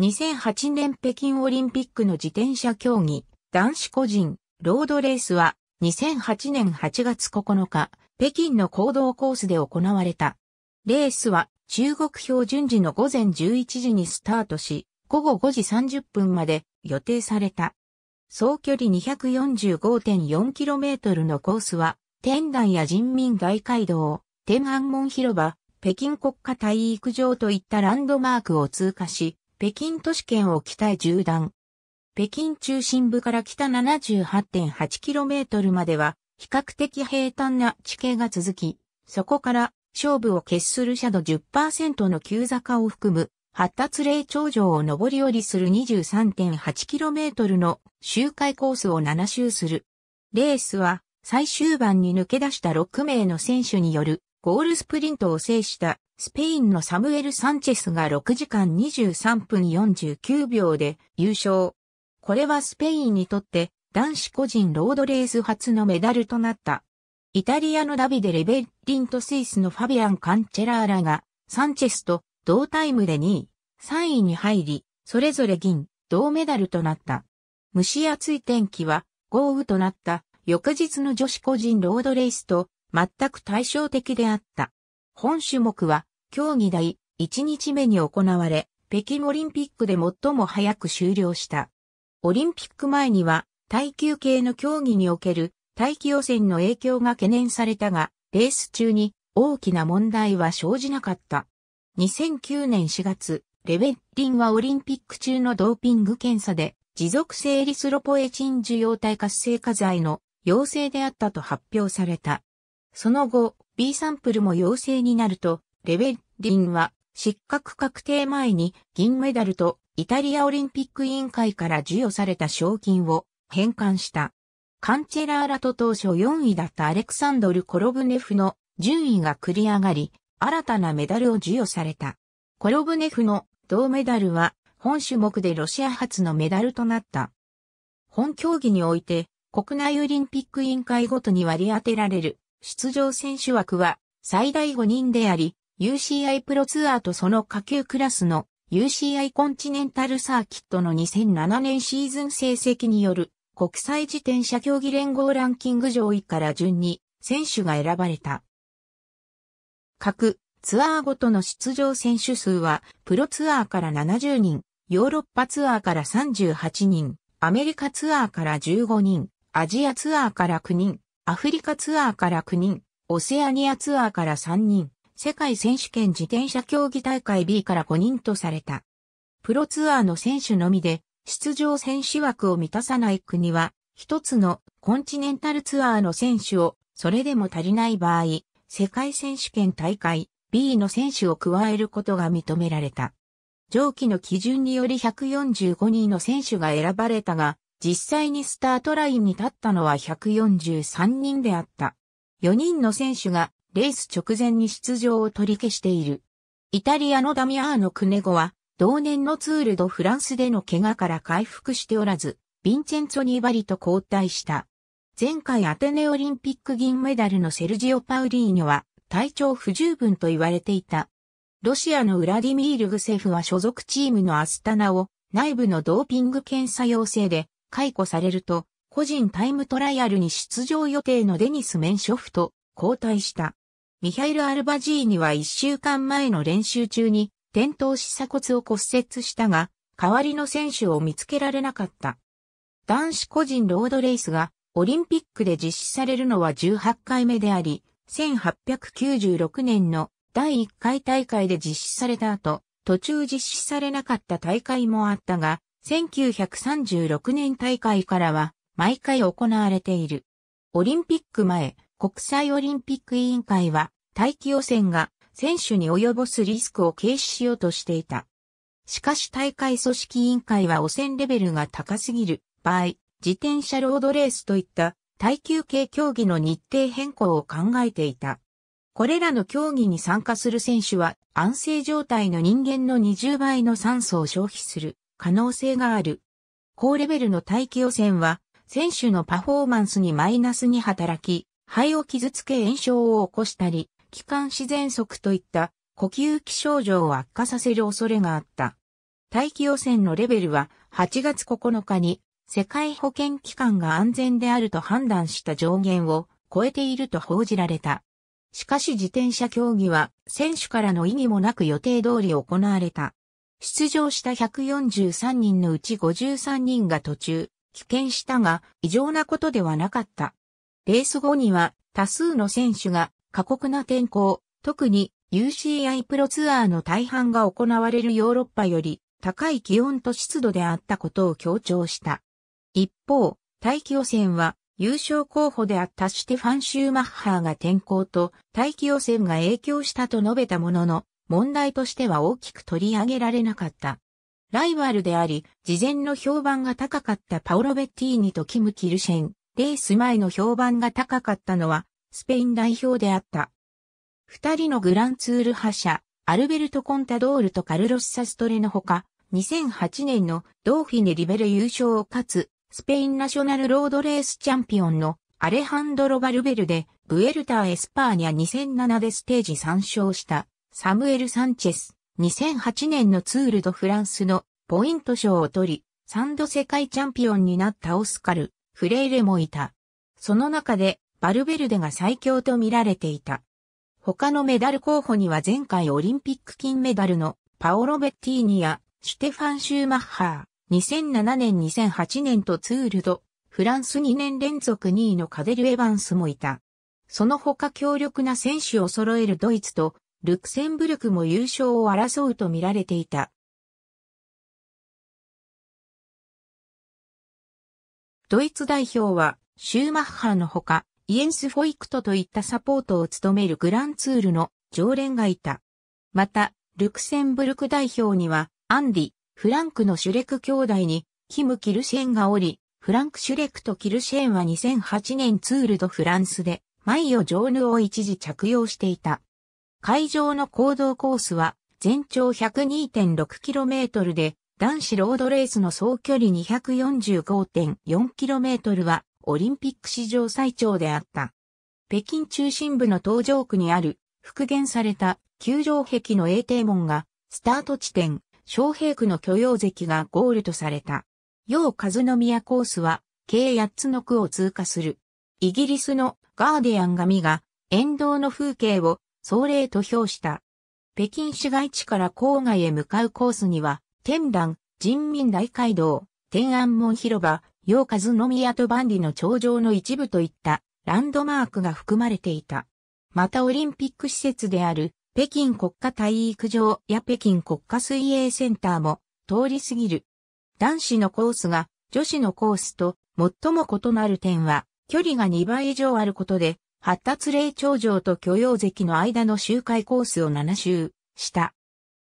2008年北京オリンピックの自転車競技、男子個人、ロードレースは、2008年8月9日、北京の行動コースで行われた。レースは、中国標準時の午前11時にスタートし、午後5時30分まで予定された。総距離 245.4km のコースは、天壇や人民大会堂、天安門広場、北京国家体育場といったランドマークを通過し、北京都市圏を北へ縦断。北京中心部から北 78.8km までは、比較的平坦な地形が続き、そこから勝負を決する斜度10%の急坂を含む発達霊頂上を上り下りする 23.8km の周回コースを7周する。レースは最終盤に抜け出した6名の選手によるゴールスプリントを制したスペインのサムエル・サンチェスが6時間23分49秒で優勝。これはスペインにとって男子個人ロードレース初のメダルとなった。イタリアのダビデ・レベッリンとスイスのファビアン・カンチェラーラがサンチェスと同タイムで2位、3位に入り、それぞれ銀、銅メダルとなった。蒸し暑い天気は豪雨となった翌日の女子個人ロードレースと全く対照的であった。本種目は競技第1日目に行われ、北京オリンピックで最も早く終了した。オリンピック前には、耐久系の競技における大気汚染の影響が懸念されたが、レース中に大きな問題は生じなかった。2009年4月、レベッリンはオリンピック中のドーピング検査で、持続性リスロポエチン受容体活性化剤の陽性であったと発表された。その後、B サンプルも陽性になると、レベッリンは失格確定前に銀メダルとイタリアオリンピック委員会から授与された賞金を返還した。カンチェラーラと当初4位だったアレクサンドル・コロブネフの順位が繰り上がり、新たなメダルを授与された。コロブネフの銅メダルは本種目でロシア発のメダルとなった。本競技において国内オリンピック委員会ごとに割り当てられる出場選手枠は最大5人であり、UCI プロツアーとその下級クラスの UCI コンチネンタルサーキットの2007年シーズン成績による国際自転車競技連合ランキング上位から順に選手が選ばれた。各ツアーごとの出場選手数はプロツアーから70人、ヨーロッパツアーから38人、アメリカツアーから15人、アジアツアーから9人、アフリカツアーから9人、オセアニアツアーから3人。世界選手権自転車競技大会 B から5人とされた。プロツアーの選手のみで出場選手枠を満たさない国は、一つのコンチネンタルツアーの選手をそれでも足りない場合、世界選手権大会 B の選手を加えることが認められた。上記の基準により145人の選手が選ばれたが、実際にスタートラインに立ったのは143人であった。4人の選手がレース直前に出場を取り消している。イタリアのダミアーノ・クネゴは、同年のツール・ド・フランスでの怪我から回復しておらず、ヴィンチェンツォ・ニーバリと交代した。前回アテネオリンピック銀メダルのセルジオ・パウリーニョは体調不十分と言われていた。ロシアのウラディミール・グセフは所属チームのアスタナを内部のドーピング検査要請で解雇されると個人タイムトライアルに出場予定のデニス・メンショフと交代した。ミハイル・アルバジーニは1週間前の練習中に転倒し鎖骨を骨折したが、代わりの選手を見つけられなかった。男子個人ロードレースがオリンピックで実施されるのは18回目であり、1896年の第1回大会で実施された後、途中実施されなかった大会もあったが、1936年大会からは毎回行われている。オリンピック前、国際オリンピック委員会は、大気汚染が選手に及ぼすリスクを軽視しようとしていた。しかし大会組織委員会は汚染レベルが高すぎる場合、自転車ロードレースといった耐久系競技の日程変更を考えていた。これらの競技に参加する選手は安静状態の人間の20倍の酸素を消費する可能性がある。高レベルの大気汚染は選手のパフォーマンスにマイナスに働き、肺を傷つけ炎症を起こしたり、気管支喘息といった呼吸器症状を悪化させる恐れがあった。大気汚染のレベルは8月9日に世界保健機関が安全であると判断した上限を超えていると報じられた。しかし自転車競技は選手からの意味もなく予定通り行われた。出場した143人のうち53人が途中、棄権したが異常なことではなかった。レース後には多数の選手が過酷な天候、特に UCI プロツアーの大半が行われるヨーロッパより高い気温と湿度であったことを強調した。一方、大気汚染は優勝候補であったシュテファン・シューマッハーが天候と大気汚染が影響したと述べたものの、問題としては大きく取り上げられなかった。ライバルであり、事前の評判が高かったパオロ・ベッティーニとキム・キルシェン、レース前の評判が高かったのは、スペイン代表であった。二人のグランツール覇者、アルベルト・コンタドールとカルロス・サストレのほか、2008年のドーフィネ・リベル優勝を勝つ、スペインナショナルロードレースチャンピオンのアレハンドロ・バルベルで、ブエルタ・ー・エスパーニャ2007でステージ3勝した、サムエル・サンチェス、2008年のツール・ド・フランスのポイント賞を取り、3度世界チャンピオンになったオスカル、フレイレもいた。その中で、バルベルデが最強と見られていた。他のメダル候補には前回オリンピック金メダルのパオロ・ベッティーニやシュテファン・シューマッハー、2007年2008年とツールド、フランス2年連続2位のカデル・エヴァンスもいた。その他強力な選手を揃えるドイツと、ルクセンブルクも優勝を争うと見られていた。ドイツ代表は、シューマッハのほか、イエンス・フォイクトといったサポートを務めるグランツールの常連がいた。また、ルクセンブルク代表には、アンディ、フランクのシュレク兄弟に、キム・キルシェンがおり、フランク・シュレクとキルシェンは2008年ツールド・フランスで、マイオ・ジョーヌを一時着用していた。会場の行動コースは、全長 102.6km で、男子ロードレースの総距離 245.4km はオリンピック史上最長であった。北京中心部の東上区にある復元された球場壁の英帝門がスタート地点、昌平区の許容関がゴールとされた。陽和宮コースは計8つの区を通過する。イギリスのガーディアン紙が沿道の風景を総例と評した。北京市街地から郊外へ向かうコースには天覧、人民大街道、天安門広場、洋和宮と万里の頂上の一部といったランドマークが含まれていた。またオリンピック施設である北京国家体育場や北京国家水泳センターも通り過ぎる。男子のコースが女子のコースと最も異なる点は距離が2倍以上あることで発達霊頂上と許容石の間の周回コースを7周した。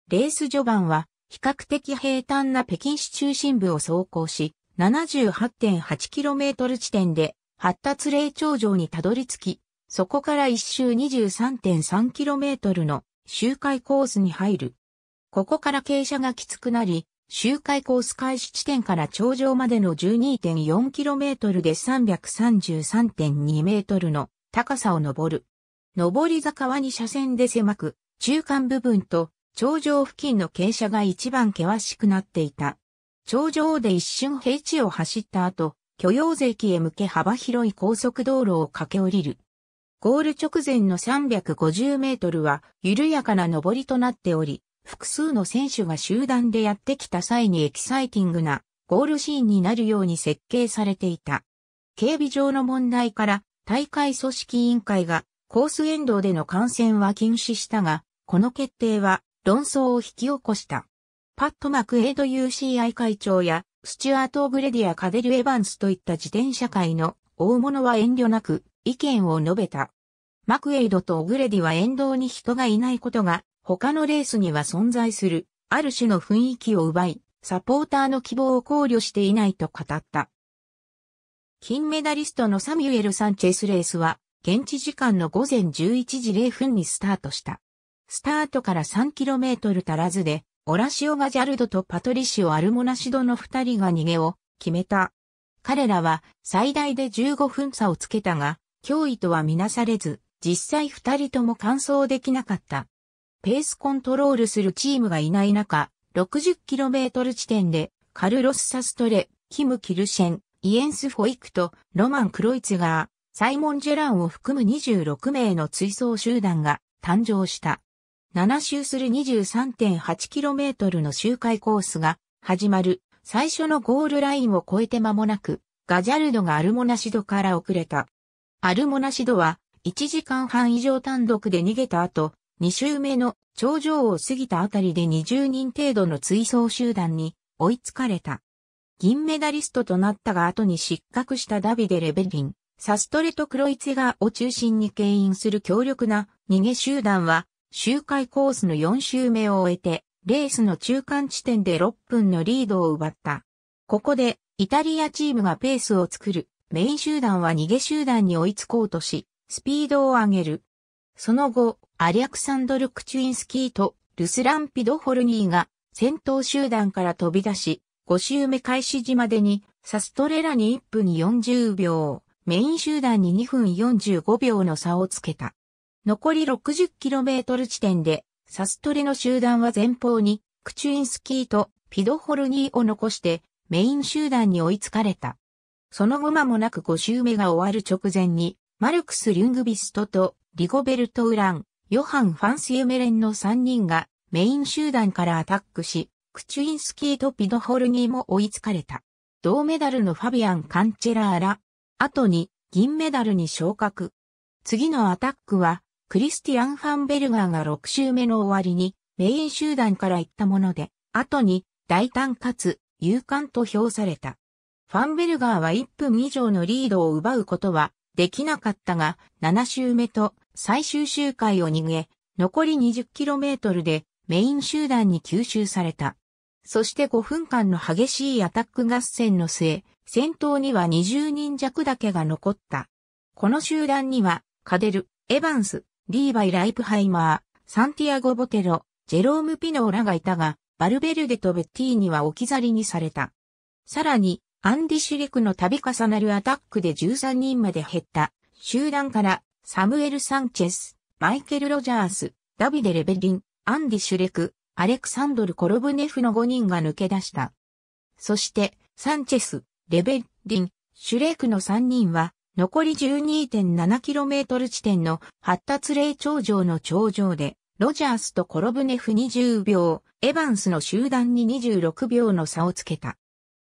レース序盤は比較的平坦な北京市中心部を走行し、78.8km 地点で発達霊頂上にたどり着き、そこから一周 23.3km の周回コースに入る。ここから傾斜がきつくなり、周回コース開始地点から頂上までの 12.4km で 333.2m の高さを登る。上り坂は2車線で狭く、中間部分と頂上付近の傾斜が一番険しくなっていた。頂上で一瞬平地を走った後、許容税機へ向け幅広い高速道路を駆け下りる。ゴール直前の350メートルは緩やかな上りとなっており、複数の選手が集団でやってきた際にエキサイティングなゴールシーンになるように設計されていた。警備上の問題から大会組織委員会がコース沿道での観戦は禁止したが、この決定は論争を引き起こした。パット・マクエイド UCI 会長や、スチュアート・オグレディア・カデル・エヴァンスといった自転車界の大物は遠慮なく意見を述べた。マクエイドとオグレディは沿道に人がいないことが他のレースには存在するある種の雰囲気を奪い、サポーターの希望を考慮していないと語った。金メダリストのサミュエル・サンチェスレースは現地時間の午前11時0分にスタートした。スタートから 3km 足らずで、オラシオ・ガジャルドとパトリシオ・アルモナシドの2人が逃げを決めた。彼らは最大で15分差をつけたが、脅威とはみなされず、実際2人とも完走できなかった。ペースコントロールするチームがいない中、60km 地点で、カルロス・サストレ、キム・キルシェン、イエンス・フォイクと、ロマン・クロイツガー、サイモン・ジェランを含む26名の追走集団が誕生した。7周する 23.8km の周回コースが始まる最初のゴールラインを越えて間もなく、ガジャルドがアルモナシドから遅れた。アルモナシドは1時間半以上単独で逃げた後、2周目の頂上を過ぎたあたりで20人程度の追走集団に追いつかれた。銀メダリストとなったが後に失格したダビデ・レベリン、サストレとクロイツェガーを中心に牽引する強力な逃げ集団は周回コースの4周目を終えて、レースの中間地点で6分のリードを奪った。ここで、イタリアチームがペースを作る。メイン集団は逃げ集団に追いつこうとし、スピードを上げる。その後、アリアクサンドル・クチュインスキーとルスラン・ピドホルニーが先頭集団から飛び出し、5周目開始時までにサストレラに1分40秒、メイン集団に2分45秒の差をつけた。残り 60km 地点で、サストレの集団は前方に、クチュインスキーとピドホルニーを残して、メイン集団に追いつかれた。その後間もなく5周目が終わる直前に、マルクス・リュングビストとリゴベルト・ウラン、ヨハン・ファンス・エメレンの3人がメイン集団からアタックし、クチュインスキーとピドホルニーも追いつかれた。銅メダルのファビアン・カンチェラーラ、後に銀メダルに昇格。次のアタックはクリスティアン・ファンベルガーが6周目の終わりにメイン集団から行ったもので、後に大胆かつ勇敢と評された。ファンベルガーは1分以上のリードを奪うことはできなかったが、7周目と最終周回を逃げ、残り 20km でメイン集団に吸収された。そして5分間の激しいアタック合戦の末、先頭には20人弱だけが残った。この集団には、カデル、エヴァンス、リーバイ・ライプハイマー、サンティアゴ・ボテロ、ジェローム・ピノーらがいたが、バルベルデとベッティーニは置き去りにされた。さらに、アンディ・シュレクの度重なるアタックで13人まで減った集団からサムエル・サンチェス、マイケル・ロジャース、ダビデ・レベリン、アンディ・シュレク、アレクサンドル・コロブネフの5人が抜け出した。そして、サンチェス、レベリン、シュレクの3人は残り 12.7km 地点の発達霊頂上の頂上で、ロジャースとコロブネフ20秒、エヴァンスの集団に26秒の差をつけた。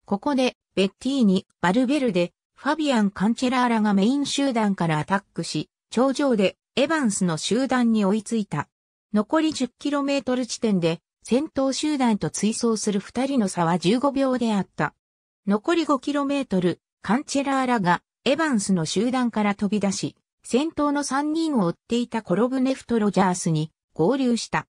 ここで、ベッティーニ、バルベルデ、ファビアン・カンチェラーラがメイン集団からアタックし、頂上でエヴァンスの集団に追いついた。残り 10km 地点で、戦闘集団と追走する2人の差は15秒であった。残り 5km、カンチェラーラがエヴァンスの集団から飛び出し、先頭の3人を追っていたコロブネフト・ロジャースに合流した。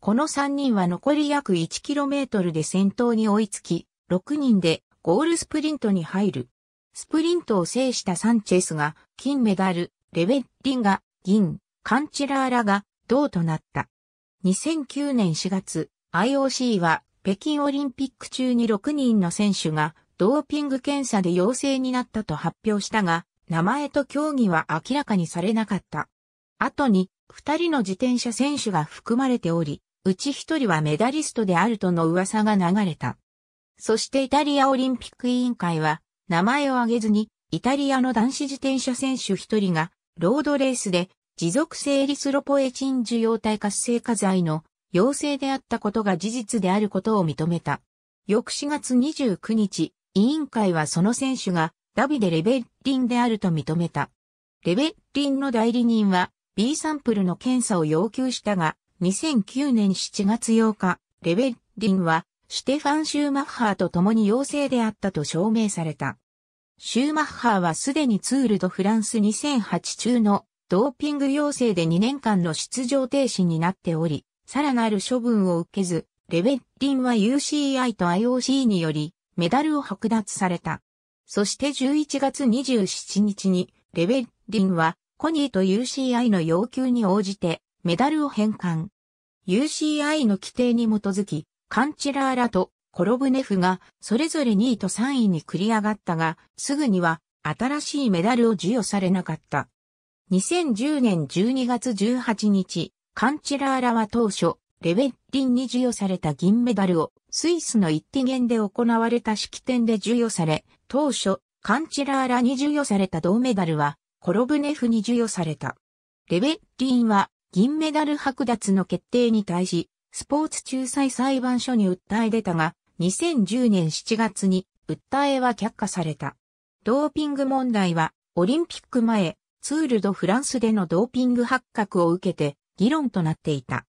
この3人は残り約 1km で先頭に追いつき、6人でゴールスプリントに入る。スプリントを制したサンチェスが金メダル、レベッリンが銀、カンチラーラが銅となった。2009年4月、IOC は北京オリンピック中に6人の選手がドーピング検査で陽性になったと発表したが、名前と競技は明らかにされなかった。後に、二人の自転車選手が含まれており、うち一人はメダリストであるとの噂が流れた。そしてイタリアオリンピック委員会は、名前を挙げずに、イタリアの男子自転車選手一人が、ロードレースで、持続性リスロポエチン受容体活性化剤の陽性であったことが事実であることを認めた。翌4月29日、委員会はその選手がダビデ・レベッリンであると認めた。レベッリンの代理人は B サンプルの検査を要求したが、2009年7月8日、レベッリンはステファン・シューマッハーと共に陽性であったと証明された。シューマッハーはすでにツールドフランス2008中のドーピング要請で2年間の出場停止になっており、さらなる処分を受けず、レベッリンは UCI と IOC により、メダルを剥奪された。そして11月27日に、レベッリンは、コニーと UCI の要求に応じて、メダルを返還。UCI の規定に基づき、カンチラーラとコロブネフが、それぞれ2位と3位に繰り上がったが、すぐには、新しいメダルを授与されなかった。2010年12月18日、カンチラーラは当初、レベッリンに授与された銀メダルをスイスのイッティゲンで行われた式典で授与され、当初、カンチラーラに授与された銅メダルは、コロブネフに授与された。レベッリンは、銀メダル剥奪の決定に対し、スポーツ仲裁裁判所に訴え出たが、2010年7月に、訴えは却下された。ドーピング問題は、オリンピック前、ツール・ド・フランスでのドーピング発覚を受けて、議論となっていた。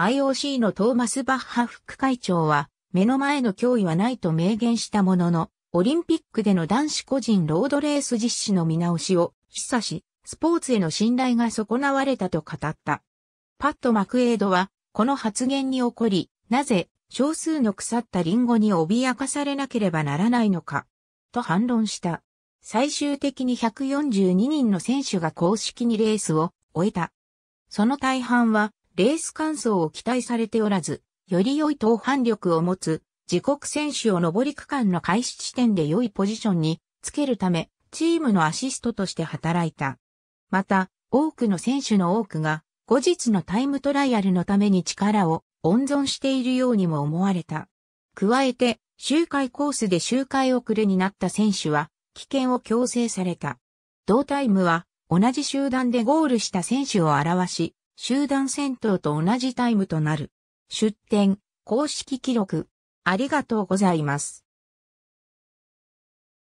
IOC のトーマス・バッハ副会長は、目の前の脅威はないと明言したものの、オリンピックでの男子個人ロードレース実施の見直しを示唆し、スポーツへの信頼が損なわれたと語った。パット・マクエイドは、この発言に起こり、なぜ少数の腐ったリンゴに脅かされなければならないのか、と反論した。最終的に142人の選手が公式にレースを終えた。その大半はレース完走を期待されておらず、より良い投範力を持つ、自国選手を上り区間の開始地点で良いポジションにつけるため、チームのアシストとして働いた。また、多くの選手の多くが、後日のタイムトライアルのために力を温存しているようにも思われた。加えて、周回コースで周回遅れになった選手は、危険を強制された。同タイムは、同じ集団でゴールした選手を表し、集団戦闘と同じタイムとなる。出展、公式記録。ありがとうございます。